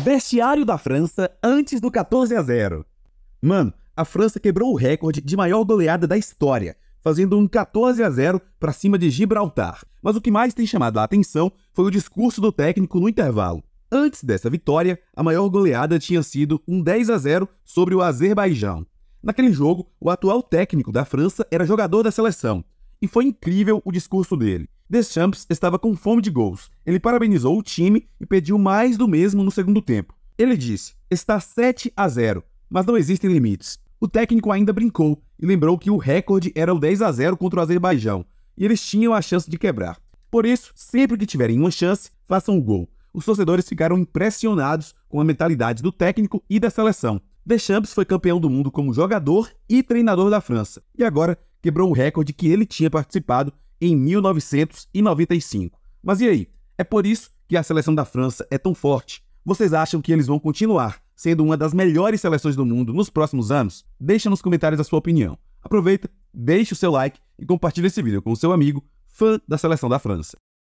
Vestiário da França antes do 14 a 0. Mano, a França quebrou o recorde de maior goleada da história, fazendo um 14 a 0 para cima de Gibraltar. Mas o que mais tem chamado a atenção foi o discurso do técnico no intervalo. Antes dessa vitória, a maior goleada tinha sido um 10 a 0 sobre o Azerbaijão. Naquele jogo, o atual técnico da França era jogador da seleção, e foi incrível o discurso dele. Deschamps estava com fome de gols. Ele parabenizou o time e pediu mais do mesmo no segundo tempo. Ele disse: está 7 a 0, mas não existem limites. O técnico ainda brincou e lembrou que o recorde era o 10 a 0 contra o Azerbaijão e eles tinham a chance de quebrar. Por isso, sempre que tiverem uma chance, façam o gol. Os torcedores ficaram impressionados com a mentalidade do técnico e da seleção. Deschamps foi campeão do mundo como jogador e treinador da França e agora quebrou o recorde que ele tinha participado em 1995. Mas e aí? É por isso que a seleção da França é tão forte. Vocês acham que eles vão continuar sendo uma das melhores seleções do mundo nos próximos anos? Deixa nos comentários a sua opinião. Aproveita, deixa o seu like e compartilha esse vídeo com o seu amigo, fã da seleção da França.